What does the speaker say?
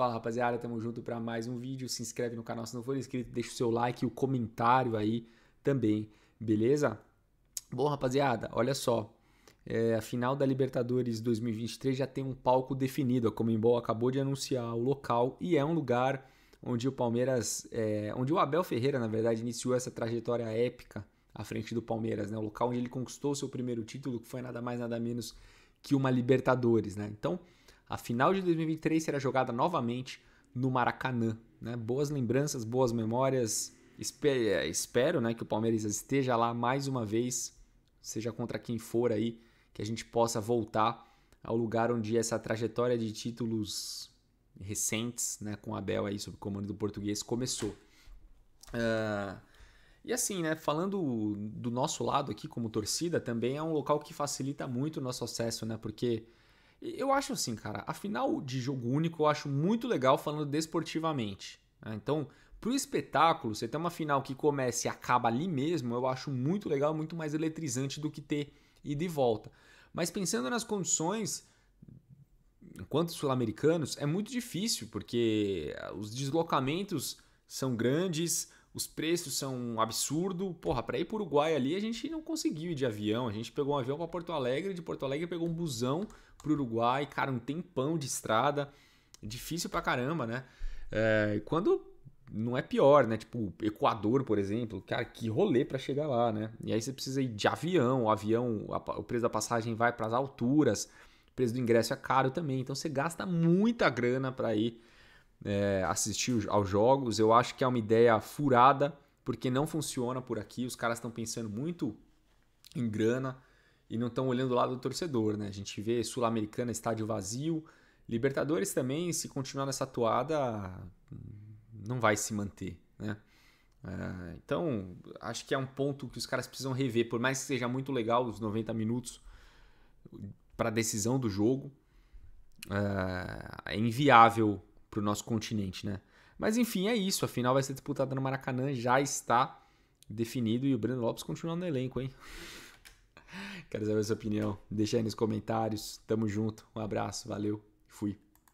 Fala rapaziada, tamo junto para mais um vídeo. Se inscreve no canal se não for inscrito, deixa o seu like e o comentário aí também, beleza? Bom, rapaziada, olha só. É, a final da Libertadores 2023 já tem um palco definido. A Comembol acabou de anunciar o local e é um lugar onde o Palmeiras, é, onde o Abel Ferreira, na verdade, iniciou essa trajetória épica à frente do Palmeiras, né? O local onde ele conquistou seu primeiro título, que foi nada mais nada menos que uma Libertadores, né? Então, a final de 2023 será jogada novamente no Maracanã. Né? Boas lembranças, boas memórias. É, espero né, que o Palmeiras esteja lá mais uma vez, seja contra quem for aí, que a gente possa voltar ao lugar onde essa trajetória de títulos recentes, né, com Abel aí sob o comando do português, começou. Uh, e assim, né, falando do nosso lado aqui como torcida, também é um local que facilita muito o nosso acesso, né, porque eu acho assim, cara, a final de jogo único eu acho muito legal falando desportivamente. Né? Então, pro espetáculo, você ter uma final que começa e acaba ali mesmo, eu acho muito legal, muito mais eletrizante do que ter ida e volta. Mas pensando nas condições, enquanto sul-americanos, é muito difícil, porque eh, os deslocamentos são grandes, os preços são um absurdo. Porra, para ir pro Uruguai ali a gente não conseguiu ir de avião. A gente pegou um avião para Porto Alegre, de Porto Alegre pegou um busão pro Uruguai, cara, um tempão de estrada, difícil pra caramba, né? É, quando não é pior, né? Tipo, Equador, por exemplo, cara, que rolê para chegar lá, né? E aí você precisa ir de avião, o avião, a, o preço da passagem vai para as alturas, o preço do ingresso é caro também, então você gasta muita grana para ir é, assistir aos jogos. Eu acho que é uma ideia furada, porque não funciona por aqui, os caras estão pensando muito em grana, e não estão olhando o lado do torcedor. Né? A gente vê Sul-Americana, estádio vazio. Libertadores também, se continuar nessa toada, não vai se manter. Né? É, então, acho que é um ponto que os caras precisam rever. Por mais que seja muito legal os 90 minutos para a decisão do jogo, é, é inviável para o nosso continente. Né? Mas enfim, é isso. A final vai ser disputada no Maracanã, já está definido e o Breno Lopes continua no elenco, hein? Quero saber a sua opinião. Deixa aí nos comentários. Tamo junto. Um abraço, valeu. Fui.